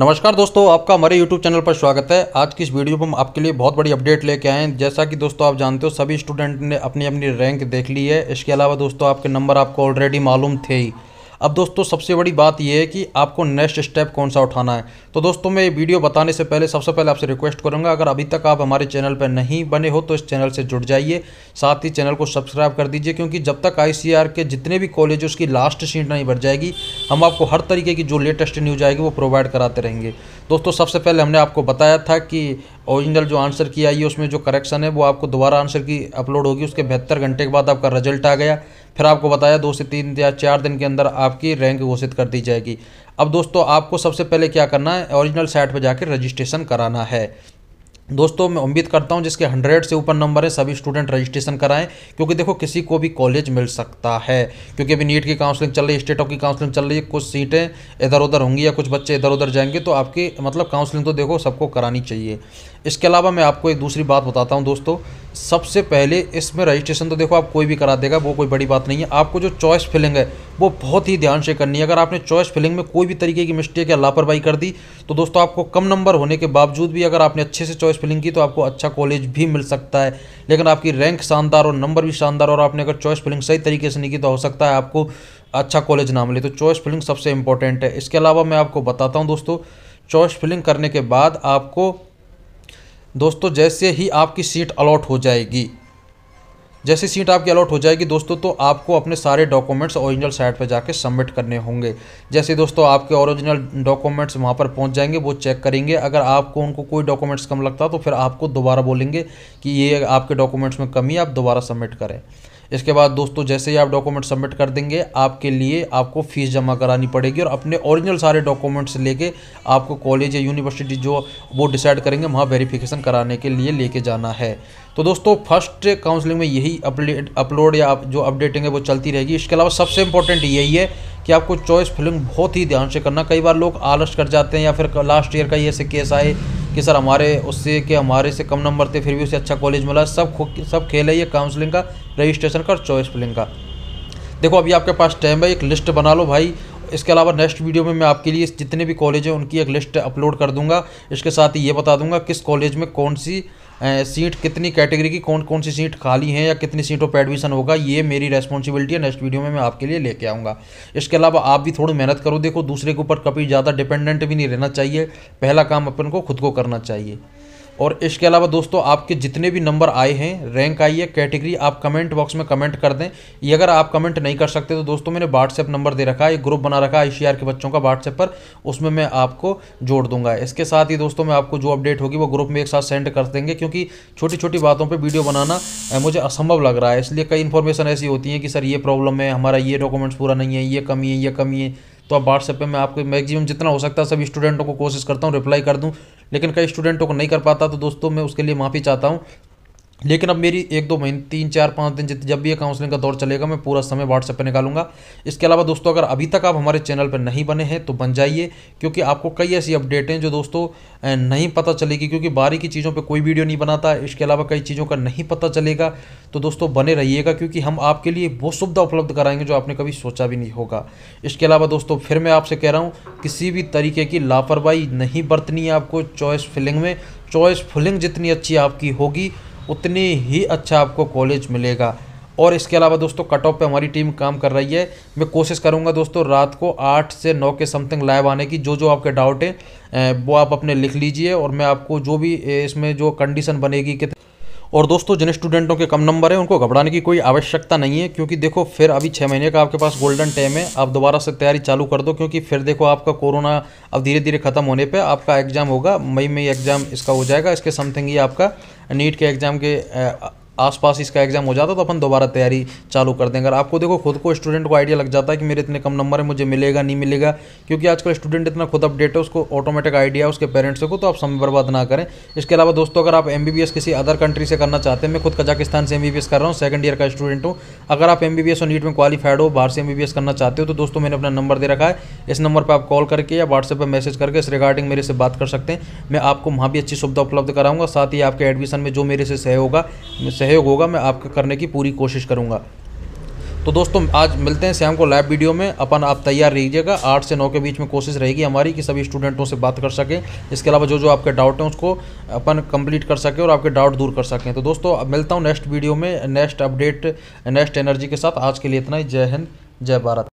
नमस्कार दोस्तों आपका हमारे YouTube चैनल पर स्वागत है आज की इस वीडियो में हम आपके लिए बहुत बड़ी अपडेट लेके आए हैं जैसा कि दोस्तों आप जानते हो सभी स्टूडेंट ने अपनी अपनी रैंक देख ली है इसके अलावा दोस्तों आपके नंबर आपको ऑलरेडी मालूम थे ही अब दोस्तों सबसे बड़ी बात यह है कि आपको नेक्स्ट स्टेप कौन सा उठाना है तो दोस्तों मैं ये वीडियो बताने से पहले सबसे पहले आपसे रिक्वेस्ट करूंगा अगर अभी तक आप हमारे चैनल पर नहीं बने हो तो इस चैनल से जुड़ जाइए साथ ही चैनल को सब्सक्राइब कर दीजिए क्योंकि जब तक आई के जितने भी कॉलेज उसकी लास्ट सीट नहीं भर जाएगी हम आपको हर तरीके की जो लेटेस्ट न्यूज आएगी वो प्रोवाइड कराते रहेंगे दोस्तों सबसे पहले हमने आपको बताया था कि ओरिजिनल जो आंसर की आई है उसमें जो करेक्शन है वो आपको दोबारा आंसर की अपलोड होगी उसके बहत्तर घंटे के बाद आपका रिजल्ट आ गया फिर आपको बताया दो से तीन या चार दिन के अंदर आपकी रैंक घोषित कर दी जाएगी अब दोस्तों आपको सबसे पहले क्या करना है ओरिजिनल साइट पर जाकर रजिस्ट्रेशन कराना है दोस्तों मैं उम्मीद करता हूं जिसके हंड्रेड से ऊपर नंबर है सभी स्टूडेंट रजिस्ट्रेशन कराएं क्योंकि देखो किसी को भी कॉलेज मिल सकता है क्योंकि अभी नीट की काउंसलिंग चल रही है स्टेट ऑफ की काउंसलिंग चल रही है कुछ सीटें इधर उधर होंगी या कुछ बच्चे इधर उधर जाएंगे तो आपकी मतलब काउंसलिंग तो देखो सबको करानी चाहिए इसके अलावा मैं आपको एक दूसरी बात बताता हूँ दोस्तों सबसे पहले इसमें रजिस्ट्रेशन तो देखो आप कोई भी करा देगा वो कोई बड़ी बात नहीं है आपको जो चॉइस फिलिंग है वो बहुत ही ध्यान से करनी है अगर आपने चॉइस फिलिंग में कोई भी तरीके की मिस्टेक या लापरवाही कर दी तो दोस्तों आपको कम नंबर होने के बावजूद भी अगर आपने अच्छे से चॉइस फिलिंग की तो आपको अच्छा कॉलेज भी मिल सकता है लेकिन आपकी रैंक शानदार और नंबर भी शानदार और आपने अगर चॉइस फिलिंग सही तरीके से नहीं की तो हो सकता है आपको अच्छा कॉलेज ना मिले तो चॉइस फिलिंग सबसे इंपॉर्टेंट है इसके अलावा मैं आपको बताता हूँ दोस्तों चॉइस फिलिंग करने के बाद आपको दोस्तों जैसे ही आपकी सीट अलॉट हो जाएगी जैसे सीट आपकी अलॉट हो जाएगी दोस्तों तो आपको अपने सारे डॉक्यूमेंट्स ओरिजिनल साइट पर जाकर सबमिट करने होंगे जैसे दोस्तों आपके ओरिजिनल डॉक्यूमेंट्स वहाँ पर पहुँच जाएंगे वो चेक करेंगे अगर आपको उनको कोई डॉक्यूमेंट्स कम लगता तो फिर आपको दोबारा बोलेंगे कि ये आपके डॉक्यूमेंट्स में कमी आप दोबारा सबमिट करें इसके बाद दोस्तों जैसे ही आप डॉक्यूमेंट सबमिट कर देंगे आपके लिए आपको फ़ीस जमा करानी पड़ेगी और अपने ओरिजिनल सारे डॉक्यूमेंट्स लेके आपको कॉलेज या यूनिवर्सिटी जो वो डिसाइड करेंगे वहाँ वेरिफिकेशन कराने के लिए लेके जाना है तो दोस्तों फर्स्ट काउंसलिंग में यही अपलोड या जो अपडेटिंग है वो चलती रहेगी इसके अलावा सबसे इंपॉर्टेंट यही है कि आपको चॉइस फिलिंग बहुत ही ध्यान से करना कई बार लोग आलस कर जाते हैं या फिर लास्ट ईयर का ही ऐसे केस आए कि सर हमारे उससे कि हमारे से कम नंबर थे फिर भी उसे अच्छा कॉलेज मिला सब सब खेल है ये काउंसलिंग का रजिस्ट्रेशन का और चॉइस फिलिंग का देखो अभी आपके पास टाइम है एक लिस्ट बना लो भाई इसके अलावा नेक्स्ट वीडियो में मैं आपके लिए जितने भी कॉलेज हैं उनकी एक लिस्ट अपलोड कर दूंगा इसके साथ ही ये बता दूंगा किस कॉलेज में कौन सी सीट कितनी कैटेगरी की कौन कौन सी सीट खाली है या कितनी सीटों पर एडमिशन होगा ये मेरी रेस्पॉन्सिबिलिटी है नेक्स्ट वीडियो में मैं आपके लिए लेके आऊँगा इसके अलावा आप भी थोड़ी मेहनत करो देखो दूसरे के ऊपर कभी ज़्यादा डिपेंडेंट भी नहीं रहना चाहिए पहला काम अपन को खुद को करना चाहिए और इसके अलावा दोस्तों आपके जितने भी नंबर आए हैं रैंक आई है कैटेगरी आप कमेंट बॉक्स में कमेंट कर दें ये अगर आप कमेंट नहीं कर सकते तो दोस्तों मैंने व्हाट्सएप नंबर दे रखा है एक ग्रुप बना रखा है आई के बच्चों का व्हाट्सएप पर उसमें मैं आपको जोड़ दूंगा इसके साथ ही दोस्तों मैं आपको जो अपडेट होगी वो ग्रुप में एक साथ सेंड कर देंगे क्योंकि छोटी छोटी बातों पर वीडियो बनाना मुझे असंभव लग रहा है इसलिए कई इन्फॉर्मेशन ऐसी होती है कि सर ये प्रॉब्लम है हमारा ये डॉक्यूमेंट्स पूरा नहीं है ये कमी है ये कमी है तो आप व्हाट्सएप पे मैं आपको मैक्सिमम जितना हो सकता है सभी स्टूडेंटों को कोशिश करता हूँ रिप्लाई कर दूँ लेकिन कई स्टूडेंटों को नहीं कर पाता तो दोस्तों मैं उसके लिए माफ़ी चाहता हूँ लेकिन अब मेरी एक दो महीने तीन चार पाँच दिन जित जब भी ये काउंसलिंग का दौर चलेगा मैं पूरा समय व्हाट्सएप पे निकालूंगा इसके अलावा दोस्तों अगर अभी तक आप हमारे चैनल पर नहीं बने हैं तो बन जाइए क्योंकि आपको कई ऐसी अपडेट हैं जो दोस्तों नहीं पता चलेगी क्योंकि बारी की चीज़ों पर कोई वीडियो नहीं बनाता इसके अलावा कई चीज़ों का नहीं पता चलेगा तो दोस्तों बने रहिएगा क्योंकि हम आपके लिए वो सुविधा उपलब्ध कराएंगे जो आपने कभी सोचा भी नहीं होगा इसके अलावा दोस्तों फिर मैं आपसे कह रहा हूँ किसी भी तरीके की लापरवाही नहीं बरतनी है आपको चॉइस फिलिंग में चॉइस फिलिंग जितनी अच्छी आपकी होगी उतनी ही अच्छा आपको कॉलेज मिलेगा और इसके अलावा दोस्तों कट ऑफ पर हमारी टीम काम कर रही है मैं कोशिश करूंगा दोस्तों रात को आठ से नौ के समथिंग लाइव आने की जो जो आपके डाउट हैं वो आप अपने लिख लीजिए और मैं आपको जो भी इसमें जो कंडीशन बनेगी कि और दोस्तों जिन स्टूडेंटों के कम नंबर है उनको घबराने की कोई आवश्यकता नहीं है क्योंकि देखो फिर अभी छः महीने का आपके पास गोल्डन टाइम है आप दोबारा से तैयारी चालू कर दो क्योंकि फिर देखो आपका कोरोना अब धीरे धीरे ख़त्म होने पर आपका एग्ज़ाम होगा मई में एग्ज़ाम इसका हो जाएगा इसके समथिंग ही आपका नीट के एग्ज़ाम के आसपास इसका एग्जाम हो जाता तो अपन दोबारा तैयारी चालू कर देंगे अगर आपको देखो खुद को स्टूडेंट को आइडिया लग जाता है कि मेरे इतने कम नंबर है मुझे मिलेगा नहीं मिलेगा क्योंकि आजकल स्टूडेंट इतना खुद अपडेट है उसको ऑटोमेटिक आइडिया उसके पेरेंट्स को तो आप समय बर्बाद ना करें इसके अलावा दोस्तों अगर आप एम किसी अदर कंट्री से करना चाहते हैं मैं खुद कजाकिस्तान से एम कर रहा हूँ सेकंड ईयर का स्टूडेंट हूँ अगर आप एम और नीट में क्वालिफाइड हो बाहर से एम करना चाहते हो तो दोस्तों मैंने अपना नंबर दे रखा है इस नंबर पर आप कॉल करके या व्हाट्सएप पर मैसेज करके इस रिगार्डिंग मेरे से बात कर सकते हैं मैं आपको वहाँ भी अच्छी सुविधा उपलब्ध कराऊंगा साथ ही आपके एडमिशन में जो मेरे से सह होगा सहयोग होगा मैं आपका करने की पूरी कोशिश करूँगा तो दोस्तों आज मिलते हैं शाम को लाइव वीडियो में अपन आप तैयार रहिएगा आठ से नौ के बीच में कोशिश रहेगी हमारी कि सभी स्टूडेंटों से बात कर सकें इसके अलावा जो जो आपके डाउट हैं उसको अपन कंप्लीट कर सकें और आपके डाउट दूर कर सकें तो दोस्तों अब मिलता हूँ नेक्स्ट वीडियो में नेक्स्ट अपडेट नेक्स्ट एनर्जी के साथ आज के लिए इतना ही जय हिंद जय भारत